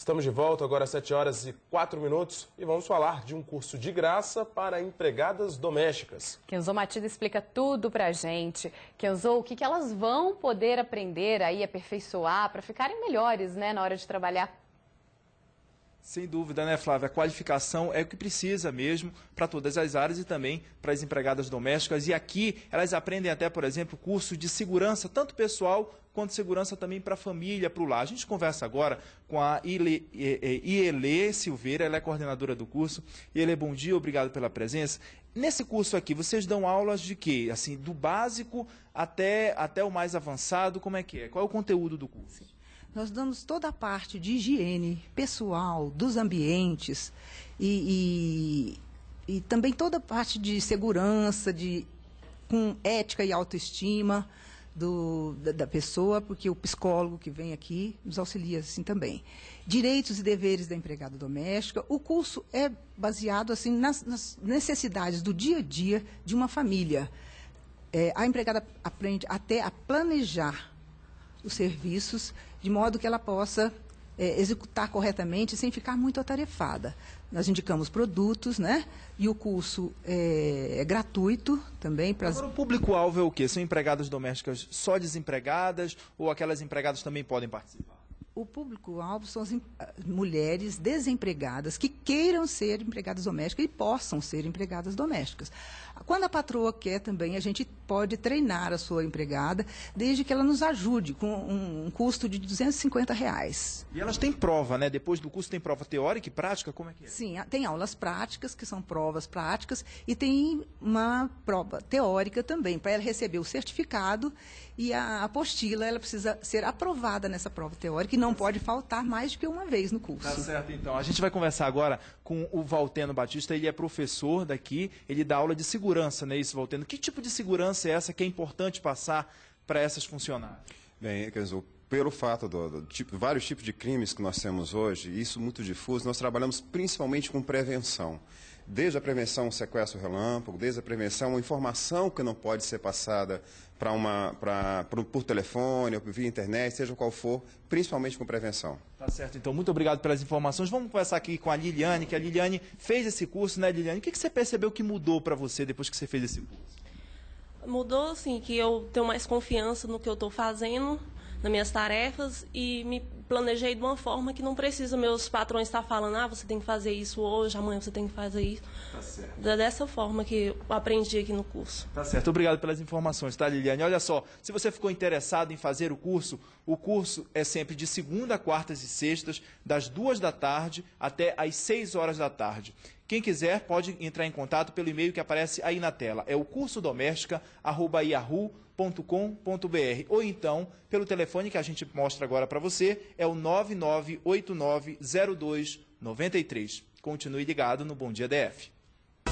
Estamos de volta agora às 7 horas e 4 minutos e vamos falar de um curso de graça para empregadas domésticas. Kenzo Matida explica tudo para a gente. Kenzo, o que, que elas vão poder aprender aí, aperfeiçoar para ficarem melhores né, na hora de trabalhar sem dúvida, né, Flávia? A qualificação é o que precisa mesmo para todas as áreas e também para as empregadas domésticas. E aqui elas aprendem até, por exemplo, curso de segurança, tanto pessoal quanto segurança também para a família, para o lar. A gente conversa agora com a Iele Silveira, ela é coordenadora do curso. Iele, bom dia, obrigado pela presença. Nesse curso aqui, vocês dão aulas de quê? Assim, do básico até, até o mais avançado, como é que é? Qual é o conteúdo do curso? Sim nós damos toda a parte de higiene pessoal, dos ambientes e, e, e também toda a parte de segurança, de, com ética e autoestima do, da, da, pessoa, porque o psicólogo que vem aqui nos auxilia assim também. Direitos e deveres da empregada doméstica. O curso é baseado assim nas, nas necessidades do dia a dia de uma família. É, a empregada aprende até a planejar os serviços, de modo que ela possa é, executar corretamente sem ficar muito atarefada. Nós indicamos produtos, né? E o curso é, é gratuito também. para Agora, o público-alvo é o quê? São empregadas domésticas só desempregadas ou aquelas empregadas também podem participar? o público-alvo são as ah, mulheres desempregadas que queiram ser empregadas domésticas e possam ser empregadas domésticas. Quando a patroa quer também, a gente pode treinar a sua empregada, desde que ela nos ajude, com um, um custo de 250 reais. E elas têm prova, né? Depois do curso tem prova teórica e prática? Como é que é? Sim, tem aulas práticas, que são provas práticas, e tem uma prova teórica também. Para ela receber o certificado e a apostila, ela precisa ser aprovada nessa prova teórica não pode faltar mais do que uma vez no curso. Tá certo, então. A gente vai conversar agora com o Valteno Batista, ele é professor daqui, ele dá aula de segurança, não é isso, Valteno? Que tipo de segurança é essa que é importante passar para essas funcionárias? Bem, quer dizer, pelo fato do, tipo, vários tipos de crimes que nós temos hoje, isso muito difuso, nós trabalhamos principalmente com prevenção desde a prevenção ao sequestro relâmpago, desde a prevenção à informação que não pode ser passada para uma, para por, por telefone ou via internet, seja qual for, principalmente com prevenção. Tá certo, então muito obrigado pelas informações. Vamos conversar aqui com a Liliane, que a Liliane fez esse curso, né, Liliane? O que, que você percebeu que mudou para você depois que você fez esse curso? Mudou, assim, que eu tenho mais confiança no que eu estou fazendo, nas minhas tarefas e me planejei de uma forma que não precisa meus patrões estar falando, ah, você tem que fazer isso hoje, amanhã você tem que fazer isso. Tá certo. Dessa forma que eu aprendi aqui no curso. Tá certo. Obrigado pelas informações, tá, Liliane? Olha só, se você ficou interessado em fazer o curso, o curso é sempre de segunda, quartas e sextas, das duas da tarde até às seis horas da tarde. Quem quiser pode entrar em contato pelo e-mail que aparece aí na tela. É o cursodomestica.yahoo.com.br ou então pelo telefone que a gente mostra agora para você, é o 99890293. Continue ligado no Bom Dia DF.